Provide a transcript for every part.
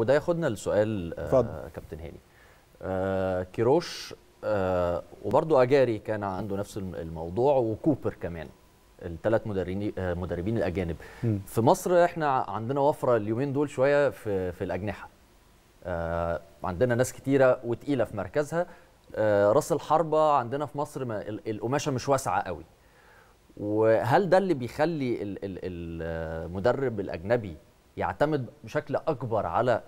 وده ياخدنا لسؤال آه كابتن هاني آه كيروش آه وبرضه اجاري كان عنده نفس الموضوع وكوبر كمان الثلاث مدربين آه، مدربين الاجانب م. في مصر احنا عندنا وفره اليومين دول شويه في في الاجنحه آه عندنا ناس كتيره وتقيله في مركزها آه راس الحربه عندنا في مصر ما القماشه مش واسعه قوي وهل ده اللي بيخلي المدرب الاجنبي يعتمد بشكل اكبر على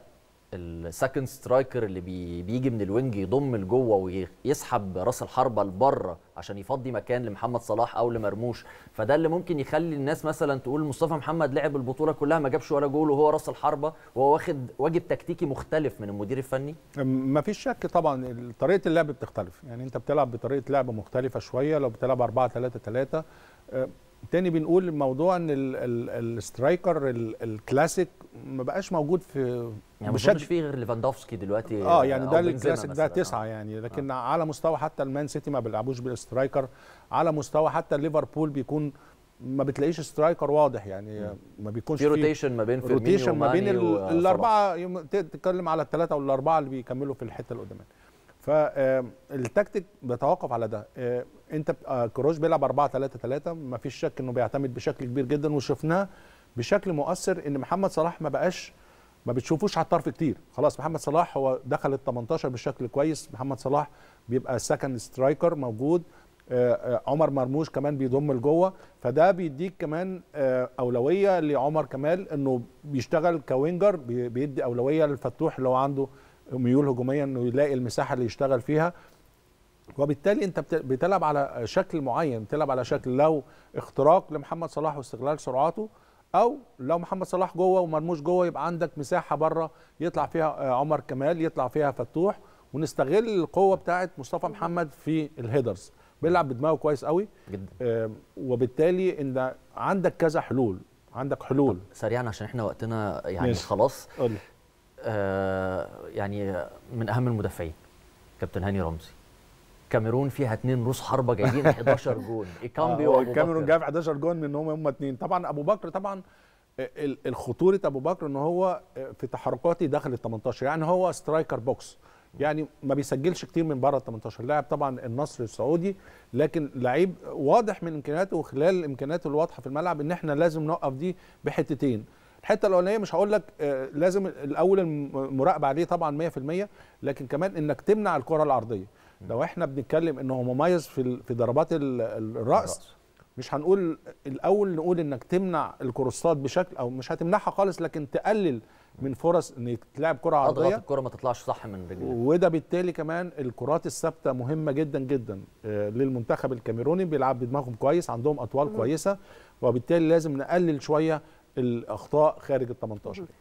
السكند سترايكر اللي بي بيجي من الوينج يضم لجوه ويسحب راس الحربه لبره عشان يفضي مكان لمحمد صلاح او لمرموش فده اللي ممكن يخلي الناس مثلا تقول مصطفى محمد لعب البطوله كلها ما جابش ولا جول وهو راس الحربه وهو واخد واجب تكتيكي مختلف من المدير الفني ما فيش شك طبعا طريقه اللعب بتختلف يعني انت بتلعب بطريقه لعب مختلفه شويه لو بتلعب 4 3 3 تاني بنقول موضوع ان السترايكر الكلاسيك ما بقاش موجود في يعني مش فيه غير ليفاندوفسكي دلوقتي اه يعني ده الكلاسيك ده تسعه يعني لكن آه. على مستوى حتى المان سيتي ما بيلعبوش بالسترايكر على مستوى حتى ليفربول بيكون ما بتلاقيش سترايكر واضح يعني ما بيكونش في روتيشن ما بين روتيشن ما بين الاربعه تتكلم على الثلاثه والاربعه اللي بيكملوا في الحته اللي فالتكتيك بيتوقف على ده آه، انت آه، كروش بيلعب 4 3 3 ما فيش شك انه بيعتمد بشكل كبير جدا وشفناه بشكل مؤثر ان محمد صلاح ما بقاش ما بتشوفوش على الطرف كتير خلاص محمد صلاح هو دخل ال 18 بشكل كويس محمد صلاح بيبقى سكند سترايكر موجود آه، آه، عمر مرموش كمان بيضم لجوه فده بيديك كمان اولويه لعمر كمال انه بيشتغل كوينجر بيدي اولويه للفتوح اللي هو عنده ميول هجوميه انه يلاقي المساحه اللي يشتغل فيها وبالتالي انت بتلعب على شكل معين بتلعب على شكل لو اختراق لمحمد صلاح واستغلال سرعاته او لو محمد صلاح جوه ومرموش جوه يبقى عندك مساحه بره يطلع فيها آه، عمر كمال يطلع فيها فتوح ونستغل القوه بتاعه مصطفى محمد في الهيدرز بيلعب بدماغه كويس قوي جدا آه، وبالتالي انت عندك كذا حلول عندك حلول سريعا عشان احنا وقتنا يعني ميش. خلاص قولي. آه يعني من اهم المدافعين كابتن هاني رمزي الكاميرون فيها اثنين روس حربه جايبين 11 جون الكامبي آه الكاميرون جايب 11 جون من هم اثنين طبعا ابو بكر طبعا آه، الخطوره ابو بكر ان هو آه، في تحركاته داخل ال 18 يعني هو سترايكر بوكس يعني ما بيسجلش كتير من بره ال 18 لاعب طبعا النصر السعودي لكن لعيب واضح من امكانياته وخلال امكانياته الواضحه في الملعب ان احنا لازم نوقف دي بحتتين الحته الاولانيه مش هقول لك آه، لازم الاول المراقبه عليه طبعا 100% لكن كمان انك تمنع الكره العرضيه لو احنا بنتكلم ان هو مميز في في ضربات الراس مش هنقول الاول نقول انك تمنع الكروسات بشكل او مش هتمنعها خالص لكن تقلل من فرص ان تلعب كره عرضيه اضغط الكره ما تطلعش صح من رجلك وده بالتالي كمان الكرات الثابته مهمه جدا جدا آه، للمنتخب الكاميروني بيلعب بدماغهم كويس عندهم اطوال كويسه وبالتالي لازم نقلل شويه الاخطاء خارج ال 18